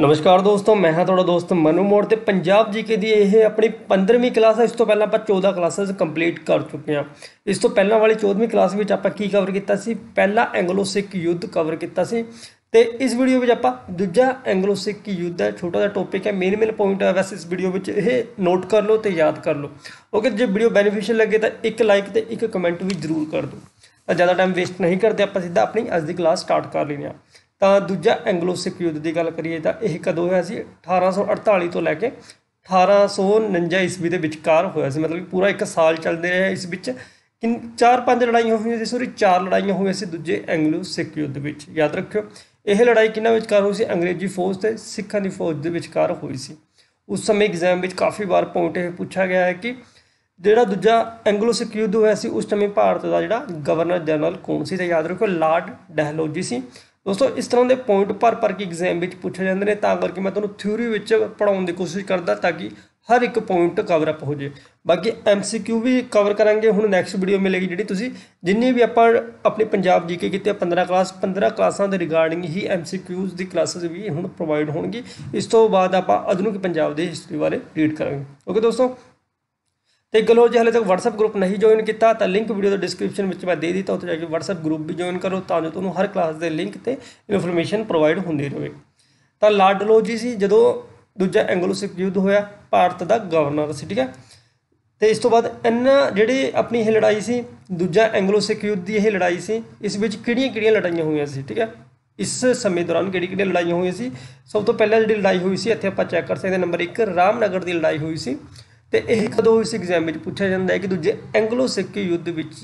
ਨਮਸਕਾਰ ਦੋਸਤੋ ਮੈਂ ਹਾਂ ਤੁਹਾਡਾ ਦੋਸਤ ਮਨੂ ਮੋੜ ਤੇ ਪੰਜਾਬ ਜੀਕੇ ਦੀ ਇਹ ਆਪਣੀ 15ਵੀਂ ਕਲਾਸ ਹੈ ਇਸ ਤੋਂ ਪਹਿਲਾਂ ਆਪਾਂ 14 ਕਲਾਸਾਂ ਕੰਪਲੀਟ ਕਰ ਚੁੱਕੇ ਹਾਂ ਇਸ ਤੋਂ ਪਹਿਲਾਂ ਵਾਲੀ 14ਵੀਂ ਕਲਾਸ ਵਿੱਚ ਆਪਾਂ ਕੀ ਕਵਰ ਕੀਤਾ ਸੀ ਪਹਿਲਾ ਐਂਗਲੋ ਸਿੱਖ ਯੁੱਧ ਕਵਰ ਕੀਤਾ ਸੀ ਤੇ ਇਸ ਵੀਡੀਓ ਵਿੱਚ ਆਪਾਂ ਦੂਜਾ ਐਂਗਲੋ ਸਿੱਖ ਯੁੱਧ ਹੈ ਛੋਟਾ ਜਿਹਾ ਟੌਪਿਕ ਹੈ ਮੇਨ ਮੇਨ ਪੁਆਇੰਟ ਹੈ ਵੈਸੇ ਇਸ ਵੀਡੀਓ ਵਿੱਚ ਇਹ ਨੋਟ ਕਰ ਲਓ ਤੇ ਯਾਦ ਕਰ ਲਓ ਓਕੇ ਜੇ ਵੀਡੀਓ ਬੈਨੀਫੀਸ਼ੀਅਲ ਲੱਗੇ ਤਾਂ ਇੱਕ ਲਾਈਕ ਤੇ ਇੱਕ ਕਮੈਂਟ ਵੀ ਜ਼ਰੂਰ ਕਰ ਦਿਓ ਤਾਂ ਜ਼ਿਆਦਾ ਟਾਈਮ ਵੇਸਟ ਨਹੀਂ ਕਰਦੇ ਆਪਾਂ ਸਿੱਧਾ ਆਪਣੀ ਅੱਜ ਦੀ ਕਲਾਸ ਸਟਾਰਟ ਕਰ ਲੈਂਦੇ ਹਾਂ ਤਾਂ ਦੂਜਾ ਐਂਗਲੋ ਸਿੱਖ ਯੁੱਧ ਦੀ ਗੱਲ ਕਰੀਏ ਤਾਂ ਇਹ ਕਦੋਂ ਹੋਇਆ ਸੀ 1848 ਤੋਂ ਲੈ ਕੇ 1849 ਈਸਵੀ ਦੇ ਵਿਚਕਾਰ ਹੋਇਆ ਸੀ ਮਤਲਬ ਪੂਰਾ ਇੱਕ ਸਾਲ ਚੱਲਦੇ ਰਹੇ ਇਸ ਵਿੱਚ ਕਿੰਨ ਚਾਰ ਪੰਜ ਲੜਾਈਆਂ ਹੋਈਆਂ ਸੀ ਸੋਰੀ ਚਾਰ ਲੜਾਈਆਂ ਹੋਈਆਂ ਸੀ ਦੂਜੇ ਐਂਗਲੋ ਸਿੱਖ ਯੁੱਧ ਵਿੱਚ ਯਾਦ ਰੱਖਿਓ ਇਹ ਲੜਾਈ ਕਿੰਨਾ ਵਿਚਕਾਰ ਹੋਈ ਸੀ ਅੰਗਰੇਜ਼ੀ ਫੌਜ ਤੇ ਸਿੱਖਾਂ ਦੀ ਫੌਜ ਦੇ ਵਿਚਕਾਰ ਹੋਈ ਸੀ ਉਸ ਸਮੇਂ ਐਗਜ਼ਾਮ ਵਿੱਚ ਕਾਫੀ ਵਾਰ ਪੁਆਇੰਟ ਇਹ ਪੁੱਛਿਆ ਗਿਆ ਹੈ ਕਿ ਜਿਹੜਾ ਦੂਜਾ ਐਂਗਲੋ ਸਿੱਖ ਯੁੱਧ ਹੋਇਆ ਸੀ ਉਸ ਸਮੇਂ ਭਾਰਤ ਦਾ ਜਿਹੜਾ ਗਵਰਨਰ ਜਨਰਲ ਕੌਣ ਸੀ ਤੇ ਯਾਦ ਰੱਖੋ ਲਾਰਡ ਡਹਲੋਜੀ ਸੀ ਦੋਸਤੋ ਇਸ ਤਰ੍ਹਾਂ ਦੇ ਪੁਆਇੰਟ ਪਰ ਪਰ ਕੇ ਐਗਜ਼ਾਮ ਵਿੱਚ ਪੁੱਛੇ ਜਾਂਦੇ ਨੇ ਤਾਂ ਕਰਕੇ ਮੈਂ ਤੁਹਾਨੂੰ ਥਿਊਰੀ ਵਿੱਚ ਪੜਾਉਣ ਦੀ ਕੋਸ਼ਿਸ਼ ਕਰਦਾ ਤਾਂ ਕਿ ਹਰ ਇੱਕ ਪੁਆਇੰਟ ਕਵਰ ਅਪ ਹੋ ਜੇ ਬਾਕੀ ਐਮਸੀਕਿਊ ਵੀ ਕਵਰ ਕਰਾਂਗੇ ਹੁਣ ਨੈਕਸਟ ਵੀਡੀਓ ਮਿਲੇਗੀ ਜਿਹੜੀ ਤੁਸੀਂ ਜਿੰਨੀ ਵੀ ਆਪਾਂ ਆਪਣੇ ਪੰਜਾਬ ਜੀਕੇ ਕੀਤੇ 15 ਕਲਾਸ 15 ਕਲਾਸਾਂ ਦੇ ਰਿਗਾਰਡਿੰਗ ਹੀ ਐਮਸੀਕਿਊਜ਼ ਦੀ ਕਲਾਸਸ ਵੀ ਹੁਣ ਪ੍ਰੋਵਾਈਡ ਹੋਣਗੀ ਇਸ ਤੋਂ ਬਾਅਦ ਆਪਾਂ ਆਧੁਨਿਕ ਪੰਜਾਬ ਦੇ ਹਿਸਟਰੀ ਬਾਰੇ ਰੀਡ ਕਰਾਂਗੇ ਓਕੇ ਦੋਸਤੋ ਤੇ ਗਲੋ ਜੇ ਹਲੇ ਤੱਕ WhatsApp ਗਰੁੱਪ ਨਹੀਂ ਜੁਆਇਨ ਕੀਤਾ ਤਾਂ ਲਿੰਕ ਵੀਡੀਓ ਦੇ ਡਿਸਕ੍ਰਿਪਸ਼ਨ ਵਿੱਚ ਮੈਂ ਦੇ ਦਿੱਤਾ ਉੱਥੇ ਜਾ ਕੇ WhatsApp ਗਰੁੱਪ ਵੀ ਜੁਆਇਨ ਕਰੋ ਤਾਂ ਜੋ ਤੁਹਾਨੂੰ ਹਰ ਕਲਾਸ ਦੇ ਲਿੰਕ ਤੇ ਇਨਫੋਰਮੇਸ਼ਨ ਪ੍ਰੋਵਾਈਡ ਹੁੰਦੀ ਰਹੇ ਤਾਂ ਲਾਡਲੋ ਜੀ ਸੀ ਜਦੋਂ ਦੂਜਾ ਐਂਗਲੋ ਸਿੱਖ ਯੁੱਧ ਹੋਇਆ ਭਾਰਤ ਦਾ ਗਵਰਨਰ ਸੀ ਠੀਕ ਹੈ ਤੇ ਇਸ ਤੋਂ ਬਾਅਦ ਇੰਨਾ ਜਿਹੜੀ ਆਪਣੀ ਇਹ ਲੜਾਈ ਸੀ ਦੂਜਾ ਐਂਗਲੋ ਸਿੱਖ ਯੁੱਧ ਦੀ ਇਹ ਲੜਾਈ ਸੀ ਇਸ ਵਿੱਚ ਕਿਹੜੀਆਂ-ਕਿਹੜੀਆਂ ਲੜਾਈਆਂ ਹੋਈਆਂ ਸੀ ਠੀਕ ਹੈ ਇਸ ਸਮੇਂ ਦੌਰਾਨ ਕਿਹੜੀ-ਕਿਹੜੀ ਲੜਾਈਆਂ ਹੋਈਆਂ ਸੀ ਸਭ ਤੋਂ ਪਹਿਲਾਂ ਜਿਹੜੀ ਲੜਾਈ ਹੋਈ ਸੀ ਇੱਥੇ ਆਪਾਂ ਚੈੱਕ ਕਰ ਸਕਦੇ ਨੰਬਰ 1 ਰਾਮਨਗਰ ਦੀ ਲੜਾਈ ਹੋਈ ਸੀ ਤੇ ਇਹ ਕਦੋਂ ਇਸ ਐਗਜ਼ਾਮ ਵਿੱਚ ਪੁੱਛਿਆ ਜਾਂਦਾ ਹੈ ਕਿ ਦੂਜੇ ਐਂਗਲੋ ਸਿੱਖ ਯੁੱਧ ਵਿੱਚ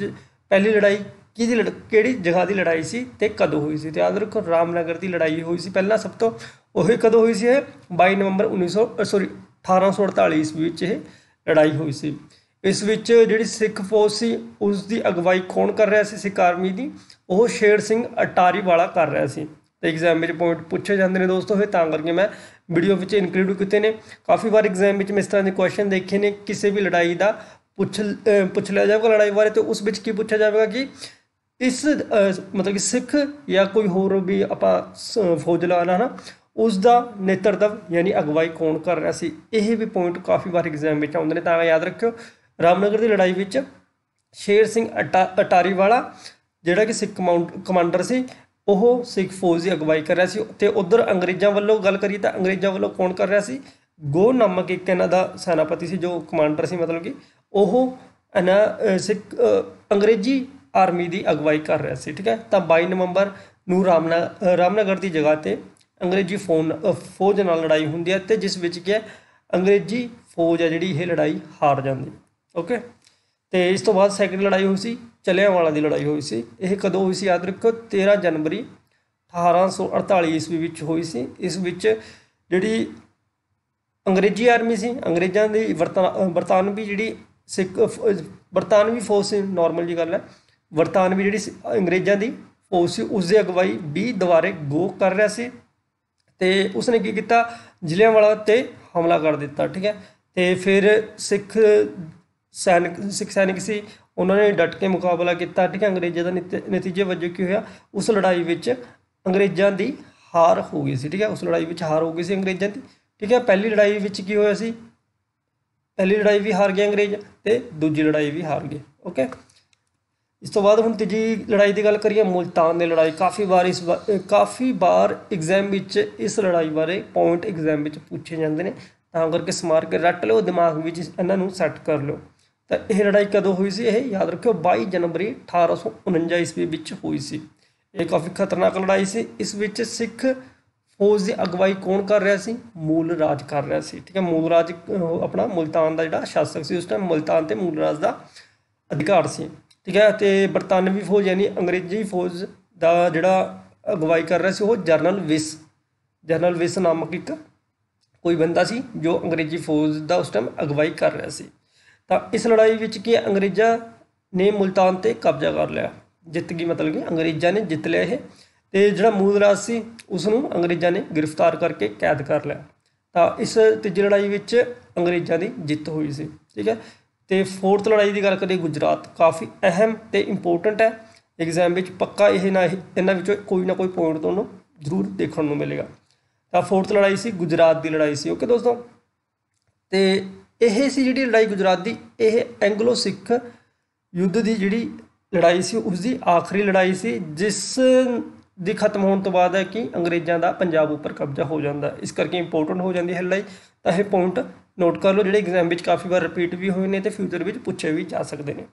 ਪਹਿਲੀ ਲੜਾਈ ਕਿਹਦੀ ਲੜ ਕਿਹੜੀ ਜਗ੍ਹਾ ਦੀ ਲੜਾਈ ਸੀ ਤੇ ਕਦੋਂ ਹੋਈ ਸੀ ਤੇ ਯਾਦ ਰੱਖੋ ਰਾਮਨਗਰ ਦੀ ਲੜਾਈ ਹੋਈ ਸੀ ਪਹਿਲਾਂ ਸਭ ਤੋਂ ਉਹੀ ਕਦੋਂ ਹੋਈ ਸੀ ਇਹ 22 ਨਵੰਬਰ 1900 ਸੌਰੀ 1848 ਈਸਵੀ ਵਿੱਚ ਇਹ ਲੜਾਈ ਹੋਈ ਸੀ ਇਸ ਵਿੱਚ ਜਿਹੜੀ ਸਿੱਖ ਫੌਜ ਸੀ ਉਸ ਦੀ ਅਗਵਾਈ ਕੌਣ ਕਰ ਰਿਹਾ ਸੀ ਸਿੱਖ ਆਰਮੀ ਦੀ ਉਹ ਸ਼ੇਰ ਸਿੰਘ ਅਟਾਰੀ ਵਾਲਾ ਕਰ ਰਿਹਾ ਸੀ ਤੇ ਐਗਜ਼ਾਮ ਵਿੱਚ ਪੁਆਇੰਟ ਪੁੱਛੇ ਜਾਂਦੇ ਨੇ ਦੋਸਤੋ ਇਹ ਤਾਂ ਕਰਕੇ ਮੈਂ ਵੀਡੀਓ ਵਿੱਚ ਇਨਕਲੂਡ ਕੀਤੇ ਨੇ ਕਾਫੀ ਵਾਰ ਐਗਜ਼ਾਮ ਵਿੱਚ ਮੈਂ ਇਸ ਤਰ੍ਹਾਂ ਦੇ ਕੁਐਸਚਨ ਦੇਖੇ ਨੇ ਕਿਸੇ ਵੀ ਲੜਾਈ ਦਾ ਪੁੱਛ ਪੁੱਛ ਲਿਆ ਜਾਵੇਗਾ ਲੜਾਈ ਬਾਰੇ ਤੇ ਉਸ ਵਿੱਚ ਕੀ ਪੁੱਛਿਆ ਜਾਵੇਗਾ ਕਿ ਇਸ ਮਤਲਬ ਕਿ ਸਿੱਖ ਜਾਂ ਕੋਈ ਹੋਰ ਵੀ ਆਪਾਂ ਫੌਜ ਲਾਣਾ ਨਾ ਉਸ ਦਾ ਨੇਤਰਤਵ ਯਾਨੀ ਅਗਵਾਈ ਕੌਣ ਕਰ ਰਿਹਾ ਸੀ ਇਹ ਵੀ ਪੁਆਇੰਟ ਕਾਫੀ ਵਾਰ ਐਗਜ਼ਾਮ ਵਿੱਚ ਆਉਂਦੇ ਨੇ ਤਾਂ ਯਾਦ ਰੱਖਿਓ ਰਾਮਨਗਰ ਦੀ ਲੜਾਈ ਵਿੱਚ ਸ਼ੇਰ ਸਿੰਘ ਅਟਾਰੀ ਵਾਲਾ ਜਿਹੜਾ ਕਿ ਸਿੱਖ ਕਮਾਂਡਰ ਸੀ ਉਹ ਸਿੱਖ ਫੌਜ ਦੀ ਅਗਵਾਈ ਕਰ ਰਿਹਾ ਸੀ ਤੇ ਉਧਰ ਅੰਗਰੇਜ਼ਾਂ ਵੱਲੋਂ ਗੱਲ ਕਰੀ ਤਾਂ ਅੰਗਰੇਜ਼ਾਂ ਵੱਲੋਂ ਕੌਣ ਕਰ ਰਿਹਾ ਸੀ ਗੋ ਨਾਮਕ ਇੱਕ ਇਹਨਾਂ ਦਾ ਸੈਨਾਪਤੀ ਸੀ ਜੋ ਕਮਾਂਡਰ ਸੀ ਮਤਲਬ ਕਿ ਉਹ ਇਹਨਾਂ ਸਿੱਖ ਅੰਗਰੇਜ਼ੀ ਆਰਮੀ ਦੀ ਅਗਵਾਈ ਕਰ ਰਿਹਾ ਸੀ ਠੀਕ ਹੈ ਤਾਂ 22 ਨਵੰਬਰ ਨੂੰ ਰਾਮਨਾ ਰਾਮਨਗਰ ਦੀ ਜਗ੍ਹਾ ਤੇ ਅੰਗਰੇਜ਼ੀ ਫੌਜ ਨਾਲ ਲੜਾਈ ਹੁੰਦੀ ਹੈ ਤੇ ਜਿਸ ਵਿੱਚ ਕਿ ਅੰਗਰੇਜ਼ੀ ਫੌਜ ਹੈ ਜਿਹੜੀ ਇਹ ਲੜਾਈ ਹਾਰ ਜਾਂਦੀ ਓਕੇ ਤੇ ਇਸ ਤੋਂ ਬਾਅਦ ਸੈਕਿੰਡ ਲੜਾਈ ਹੋਈ ਸੀ ਚਲਿਆਂਵਾਲਾ ਦੀ ਲੜਾਈ ਹੋਈ ਸੀ ਇਹ ਕਦੋਂ ਹੋਈ ਸੀ ਯਾਦ ਰੱਖੋ 13 ਜਨਵਰੀ 1848 ਈਸਵੀ ਵਿੱਚ ਹੋਈ ਸੀ ਇਸ ਵਿੱਚ ਜਿਹੜੀ ਅੰਗਰੇਜ਼ੀ ਆਰਮੀ ਸੀ ਅੰਗਰੇਜ਼ਾਂ ਦੀ ਬਰਤਾਨਵੀ ਜਿਹੜੀ ਸਿੱਖ ਬਰਤਾਨਵੀ ਫੋਰਸ ਸੀ ਨਾਰਮਲ ਜੀ ਗੱਲ ਹੈ ਬਰਤਾਨਵੀ ਜਿਹੜੀ ਅੰਗਰੇਜ਼ਾਂ ਦੀ ਫੋਰਸ ਸੀ ਉਸ ਦੇ ਅਗਵਾਈ 20 ਦੁਆਰੇ ਗੋ ਕਰ ਰਿਹਾ ਸੀ ਤੇ ਉਸਨੇ ਕੀ ਕੀਤਾ ਜ਼ਿਲ੍ਹਿਆਂ ਵਾਲਾ ਤੇ ਹਮਲਾ ਕਰ ਦਿੱਤਾ ਠੀਕ ਹੈ ਤੇ ਫਿਰ ਸਿੱਖ ਸੈਨਿਕ ਸਿੱਖ ਸੈਨਿਕ ਸੀ ਉਹਨਾਂ ਨੇ ਡਟ ਕੇ ਮੁਕਾਬਲਾ ਕੀਤਾ ਠੀਕ ਅੰਗਰੇਜ਼ਾਂ ਦਾ ਨਤੀਜੇ ਵਜੋਂ ਕੀ ਹੋਇਆ ਉਸ ਲੜਾਈ ਵਿੱਚ ਅੰਗਰੇਜ਼ਾਂ ਦੀ ਹਾਰ ਹੋ ਗਈ ਸੀ ਠੀਕ ਹੈ ਉਸ ਲੜਾਈ ਵਿੱਚ ਹਾਰ ਹੋ ਗਈ ਸੀ ਅੰਗਰੇਜ਼ਾਂ ਦੀ ਠੀਕ ਹੈ ਪਹਿਲੀ ਲੜਾਈ ਵਿੱਚ ਕੀ ਹੋਇਆ ਸੀ ਪਹਿਲੀ ਲੜਾਈ ਵੀ ਹਾਰ ਗਏ ਅੰਗਰੇਜ਼ ਤੇ ਦੂਜੀ ਲੜਾਈ ਵੀ ਹਾਰ ਗਏ ਓਕੇ ਇਸ ਤੋਂ ਬਾਅਦ ਹੁਣ ਤੀਜੀ ਲੜਾਈ ਦੀ ਗੱਲ ਕਰੀਏ ਮੁਲਤਾਨ ਦੀ ਲੜਾਈ ਕਾਫੀ ਵਾਰ ਇਸ ਕਾਫੀ ਵਾਰ ਐਗਜ਼ਾਮ ਵਿੱਚ ਇਸ ਲੜਾਈ ਬਾਰੇ ਪੁਆਇੰਟ ਐਗਜ਼ਾਮ ਵਿੱਚ ਪੁੱਛੇ ਜਾਂਦੇ ਨੇ ਤਾਂ ਕਰਕੇ ਸਮਾਰ ਕੇ ਰੱਟ ਲਓ ਦਿਮਾਗ ਵਿੱਚ ਇਹਨਾਂ ਨੂੰ ਸੈੱਟ ਕਰ ਲਓ ਤਾਂ ਇਹ ਲੜਾਈ ਕਦੋਂ ਹੋਈ ਸੀ ਇਹ ਯਾਦ ਰੱਖਿਓ 22 ਜਨਵਰੀ 1849 ਈਸਵੀ ਵਿੱਚ ਹੋਈ ਸੀ ਇਹ ਕਾਫੀ ਖਤਰਨਾਕ ਲੜਾਈ ਸੀ ਇਸ ਵਿੱਚ ਸਿੱਖ ਫੌਜ ਦੀ ਅਗਵਾਈ ਕੌਣ ਕਰ ਰਿਹਾ ਸੀ ਮੂਲ ਰਾਜ ਕਰ ਰਿਹਾ ਸੀ ਠੀਕ ਹੈ ਮੂਲ ਰਾਜ ਆਪਣਾ ਮੁਲਤਾਨ ਦਾ ਜਿਹੜਾ ਸ਼ਾਸਕ ਸੀ ਉਸ ਟਾਈਮ ਮੁਲਤਾਨ ਤੇ ਮੂਲ ਰਾਜ ਦਾ ਅਧਿਕਾਰ ਸੀ ਠੀਕ ਹੈ ਤੇ ਬਰਤਾਨਵੀ ਫੌਜ ਯਾਨੀ ਅੰਗਰੇਜ਼ੀ ਫੌਜ ਦਾ ਜਿਹੜਾ ਅਗਵਾਈ ਕਰ ਰਿਹਾ ਸੀ ਉਹ ਜਰਨਲ ਵਿਸ ਜਰਨਲ ਵਿਸ ਨਾਮਕ ਇੱਕ ਕੋਈ ਬੰਦਾ ਸੀ ਜੋ ਅੰਗਰੇਜ਼ੀ ਫੌਜ ਦਾ ਉਸ ਟਾਈਮ ਅਗਵਾਈ ਕਰ ਰਿਹਾ ਸੀ ਤਾਂ ਇਸ ਲੜਾਈ ਵਿੱਚ ਕੀ ਅੰਗਰੇਜ਼ਾਂ ਨੇ ਮੁਲਤਾਨ ਤੇ ਕਬਜ਼ਾ ਕਰ ਲਿਆ ਜਿੱਤ ਗਈ ਮਤਲਬ ਕਿ ਅੰਗਰੇਜ਼ਾਂ ਨੇ ਜਿੱਤ ਲਿਆ ਇਹ ਤੇ ਜਿਹੜਾ ਮੂਲ ਰਾਜ ਸੀ ਉਸ ਨੂੰ ਅੰਗਰੇਜ਼ਾਂ ਨੇ ਗ੍ਰਿਫਤਾਰ ਕਰਕੇ ਕੈਦ ਕਰ ਲਿਆ ਤਾਂ ਇਸ ਤੀਜੀ ਲੜਾਈ ਵਿੱਚ ਅੰਗਰੇਜ਼ਾਂ ਦੀ ਜਿੱਤ ਹੋਈ ਸੀ ਠੀਕ ਹੈ ਤੇ ਫੋਰਥ ਲੜਾਈ ਦੀ ਗੱਲ ਕਰੀਏ ਗੁਜਰਾਤ ਕਾਫੀ ਅਹਿਮ ਤੇ ਇੰਪੋਰਟੈਂਟ ਹੈ ਐਗਜ਼ਾਮ ਵਿੱਚ ਪੱਕਾ ਇਹ ਨਾ ਇਹਨਾਂ ਵਿੱਚੋਂ ਕੋਈ ਨਾ ਕੋਈ ਪੁਆਇੰਟ ਤੁਹਾਨੂੰ ਜ਼ਰੂਰ ਦੇਖਣ ਨੂੰ ਮਿਲੇਗਾ ਤਾਂ ਫੋਰਥ ਲੜਾਈ ਸੀ ਗੁਜਰਾਤ ਦੀ ਲੜਾਈ ਸੀ ਓਕੇ ਦੋਸਤੋ ਤੇ ਇਹ ਸੀ ਜਿਹੜੀ ਲੜਾਈ ਗੁਜਰਾਤ ਦੀ ਇਹ ਐਂਗਲੋ ਸਿੱਖ ਯੁੱਧ ਦੀ ਜਿਹੜੀ ਲੜਾਈ ਸੀ ਉਸ ਦੀ ਆਖਰੀ ਲੜਾਈ ਸੀ ਜਿਸ ਦੀ ਖਤਮ ਹੋਣ ਤੋਂ ਬਾਅਦ ਹੈ ਕਿ ਅੰਗਰੇਜ਼ਾਂ ਦਾ ਪੰਜਾਬ ਉੱਪਰ ਕਬਜ਼ਾ ਹੋ ਜਾਂਦਾ ਇਸ ਕਰਕੇ ਇੰਪੋਰਟੈਂਟ ਹੋ ਜਾਂਦੀ ਹੈ ਲੜਾਈ ਤਾਂ ਇਹ ਪੁਆਇੰਟ ਨੋਟ ਕਰ ਲਓ ਜਿਹੜੇ ਐਗਜ਼ਾਮ ਵਿੱਚ ਕਾਫੀ ਵਾਰ ਰਿਪੀਟ ਵੀ ਹੋਏ ਨੇ ਤੇ ਫਿਊਚਰ ਵਿੱਚ ਪੁੱਛੇ ਵੀ ਜਾ ਸਕਦੇ ਨੇ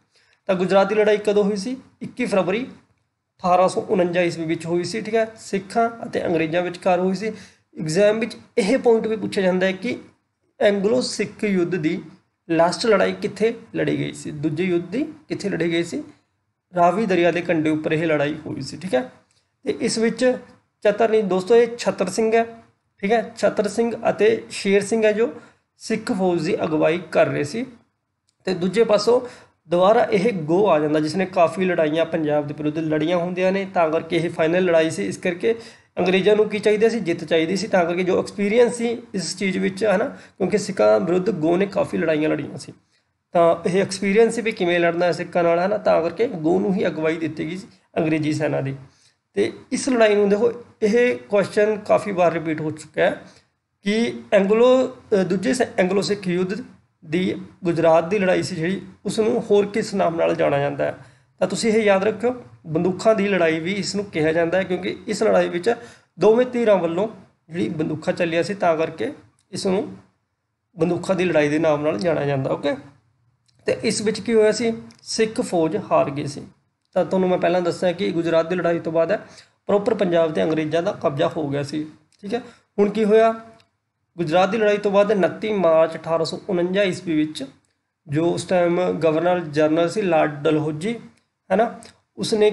ਤਾਂ ਗੁਜਰਾਤ ਦੀ ਲੜਾਈ ਕਦੋਂ ਹੋਈ ਸੀ 21 ਫਰਵਰੀ 1849 ਈਸਵੀ ਵਿੱਚ ਹੋਈ ਸੀ ਠੀਕ ਹੈ ਸਿੱਖਾਂ ਅਤੇ ਅੰਗਰੇਜ਼ਾਂ ਵਿਚਕਾਰ ਹੋਈ ਸੀ ਐਗਜ਼ਾਮ ਵਿੱਚ ਇਹ ਪੁਆਇੰਟ ਵੀ ਪੁੱਛਿਆ ਜਾਂਦਾ ਹੈ ਕਿ ਐਂਗਲੋ ਸਿੱਖ ਯੁੱਧ ਦੀ ਲਾਸਟ ਲੜਾਈ ਕਿੱਥੇ ਲੜੀ ਗਈ ਸੀ ਦੂਜੇ ਯੁੱਧ ਦੀ ਕਿੱਥੇ ਲੜੀ ਗਈ ਸੀ ਰਾਵੀ ਦਰਿਆ ਦੇ ਕੰਢੇ ਉੱਪਰ ਇਹ ਲੜਾਈ ਹੋਈ ਸੀ ਠੀਕ ਹੈ ਤੇ ਇਸ ਵਿੱਚ ਚਤਰ ਨਹੀਂ ਦੋਸਤੋ ਇਹ ਛਤਰ ਸਿੰਘ ਹੈ ਠੀਕ ਹੈ ਛਤਰ ਸਿੰਘ ਅਤੇ ਸ਼ੇਰ ਸਿੰਘ ਹੈ ਜੋ ਸਿੱਖ ਫੌਜ ਦੀ ਅਗਵਾਈ ਕਰ ਰਹੇ ਸੀ ਤੇ ਦੂਜੇ ਪਾਸੋਂ ਦੁਬਾਰਾ ਇਹ ਗੋ ਆ ਜਾਂਦਾ ਜਿਸ ਨੇ ਕਾਫੀ ਲੜਾਈਆਂ ਪੰਜਾਬ ਦੇ ਵਿਰੁੱਧ ਲੜੀਆਂ ਹੁੰਦੀਆਂ ਨੇ ਤਾਂ ਕਰਕੇ ਇਹ ਫਾਈਨਲ ਲੜਾਈ ਸੀ ਇਸ ਕਰਕੇ ਅੰਗਰੇਜ਼ਾਂ ਨੂੰ ਕੀ ਚਾਹੀਦਾ ਸੀ ਜਿੱਤ ਚਾਹੀਦੀ ਸੀ ਤਾਂ ਕਰਕੇ ਜੋ ਐਕਸਪੀਰੀਅੰਸ ਸੀ ਇਸ ਚੀਜ਼ ਵਿੱਚ ਹਨਾ ਕਿਉਂਕਿ ਸਿੱਖਾਂ ਵਿਰੁੱਧ ਗੋ ਨੇ ਕਾਫੀ ਲੜਾਈਆਂ ਲੜੀਆਂ ਸੀ ਤਾਂ ਇਹ ਐਕਸਪੀਰੀਅੰਸ ਵੀ ਕਿਵੇਂ ਲੜਨਾ ਹੈ ਸਿੱਖਾਂ ਨਾਲ ਹਨਾ ਤਾਂ ਕਰਕੇ ਗੋ ਨੂੰ ਹੀ ਅਗਵਾਈ ਦਿੱਤੀ ਗਈ ਸੀ ਅੰਗਰੇਜ਼ੀ ਸੈਨਾ ਦੀ ਤੇ ਇਸ ਲੜਾਈ ਨੂੰ ਦੇਖੋ ਇਹ ਕੁਐਸਚਨ ਕਾਫੀ ਵਾਰ ਰਿਪੀਟ ਹੋ ਚੁੱਕਾ ਹੈ ਕਿ ਐਂਗਲੋ ਦੂਜੇ ਐਂਗਲੋ ਸਿੱਖ ਯੁੱਧ ਦੀ ਗੁਜਰਾਤ ਦੀ ਲੜਾਈ ਸੀ ਜਿਹੜੀ ਉਸ ਨੂੰ ਹੋਰ ਕਿਸ ਨਾਮ ਨਾਲ ਜਾਣਿਆ ਜਾਂਦਾ ਹੈ ਤਾਂ ਤੁਸੀਂ ਇਹ ਯਾਦ ਰੱਖਿਓ ਬੰਦੂਖਾਂ ਦੀ ਲੜਾਈ ਵੀ ਇਸ ਨੂੰ ਕਿਹਾ ਜਾਂਦਾ ਹੈ ਕਿਉਂਕਿ ਇਸ ਲੜਾਈ ਵਿੱਚ ਦੋਵੇਂ ਧਿਰਾਂ ਵੱਲੋਂ ਜਿਹੜੀ ਬੰਦੂਖਾਂ ਚੱਲੀਆਂ ਸੀ ਤਾਂ ਕਰਕੇ ਇਸ ਨੂੰ ਬੰਦੂਖਾਂ ਦੀ ਲੜਾਈ ਦੇ ਨਾਮ ਨਾਲ ਜਾਣਿਆ ਜਾਂਦਾ ਓਕੇ ਤੇ ਇਸ ਵਿੱਚ ਕੀ ਹੋਇਆ ਸੀ ਸਿੱਖ ਫੌਜ ਹਾਰ ਗਈ ਸੀ ਤਾਂ ਤੁਹਾਨੂੰ ਮੈਂ ਪਹਿਲਾਂ ਦੱਸਿਆ ਕਿ ਗੁਜਰਾਤ ਦੀ ਲੜਾਈ ਤੋਂ ਬਾਅਦ ਹੈ ਪ੍ਰੋਪਰ ਪੰਜਾਬ ਤੇ ਅੰਗਰੇਜ਼ਾਂ ਦਾ ਕਬਜ਼ਾ ਹੋ ਗਿਆ ਸੀ ਠੀਕ ਹੈ ਹੁਣ ਕੀ ਹੋਇਆ ਗੁਜਰਾਤ ਦੀ ਲੜਾਈ ਤੋਂ ਬਾਅਦ 29 ਮਾਰਚ 1849 ਈਸਵੀ ਵਿੱਚ ਜੋ ਉਸ ਟਾਈਮ ਗਵਰਨਰ ਜਨਰਲ ਸੀ ਲਾਰਡ ਡਲਹੋਜੀ ਹੈ ਨਾ ਉਸਨੇ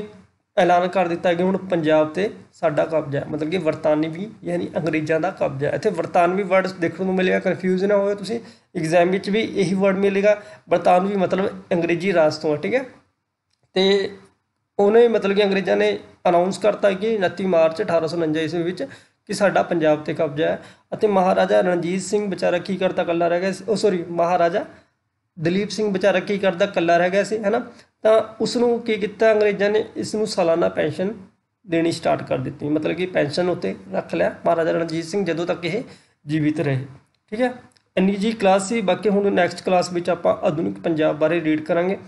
ਐਲਾਨ ਕਰ ਦਿੱਤਾ ਕਿ ਹੁਣ ਪੰਜਾਬ ਤੇ ਸਾਡਾ ਕਬਜ਼ਾ ਹੈ ਮਤਲਬ ਕਿ ਵਰਤਾਨਵੀ ਯਾਨੀ ਅੰਗਰੇਜ਼ਾਂ ਦਾ ਕਬਜ਼ਾ ਹੈ ਇੱਥੇ ਵਰਤਾਨਵੀ ਵਰਡ ਦੇਖਣ ਨੂੰ ਮਿਲੇਗਾ ਕਨਫਿਊਜ਼ ਨਾ ਹੋਵੇ ਤੁਸੀਂ ਐਗਜ਼ਾਮ ਵਿੱਚ ਵੀ ਇਹੀ ਵਰਡ ਮਿਲੇਗਾ ਵਰਤਾਨਵੀ ਮਤਲਬ ਅੰਗਰੇਜ਼ੀ ਰਾਜ ਤੋਂ ਠੀਕ ਹੈ ਤੇ ਉਹਨੇ ਮਤਲਬ ਕਿ ਅੰਗਰੇਜ਼ਾਂ ਨੇ ਅਨਾਉਂਸ ਕਰਤਾ ਕਿ 29 ਮਾਰਚ 1849 ਈਸਵੀ ਵਿੱਚ ਕਿ ਸਾਡਾ ਪੰਜਾਬ ਤੇ ਕਬਜ਼ਾ ਹੈ ਅਤੇ ਮਹਾਰਾਜਾ ਰਣਜੀਤ ਸਿੰਘ ਵਿਚਾਰਾ ਕੀ ਕਰਤਾ ਕੱਲਾ ਰਹਿ ਗਿਆ ਉਹ ਸੌਰੀ ਮਹਾਰਾਜਾ ਦਲੀਪ ਸਿੰਘ ਵਿਚਾਰਾ ਕੀ ਕਰਦਾ ਕੱਲਾ ਰਹਿ ਗਿਆ ਸੀ ਹੈਨਾ ਤਾਂ ਉਸ ਨੂੰ ਕੀ ਕੀਤਾ ਅੰਗਰੇਜ਼ਾਂ ਨੇ ਇਸ ਨੂੰ ਸਾਲਾਨਾ ਪੈਨਸ਼ਨ ਦੇਣੀ ਸਟਾਰਟ ਕਰ ਦਿੱਤੀ ਮਤਲਬ ਕਿ ਪੈਨਸ਼ਨ ਉੱਤੇ ਰੱਖ ਲਿਆ ਮਹਾਰਾਜਾ ਰਣਜੀਤ ਸਿੰਘ ਜਦੋਂ ਤੱਕ ਇਹ ਜੀਵਿਤ ਰਹੇ ਠੀਕ ਹੈ ਇੰਨੀ ਜੀ ਕਲਾਸ ਸੀ ਬਾਕੀ ਹੁਣ ਨੈਕਸਟ ਕਲਾਸ ਵਿੱਚ ਆਪਾਂ ਆਧੁਨਿਕ ਪੰਜਾਬ ਬਾਰੇ ਰੀਡ ਕਰਾਂਗੇ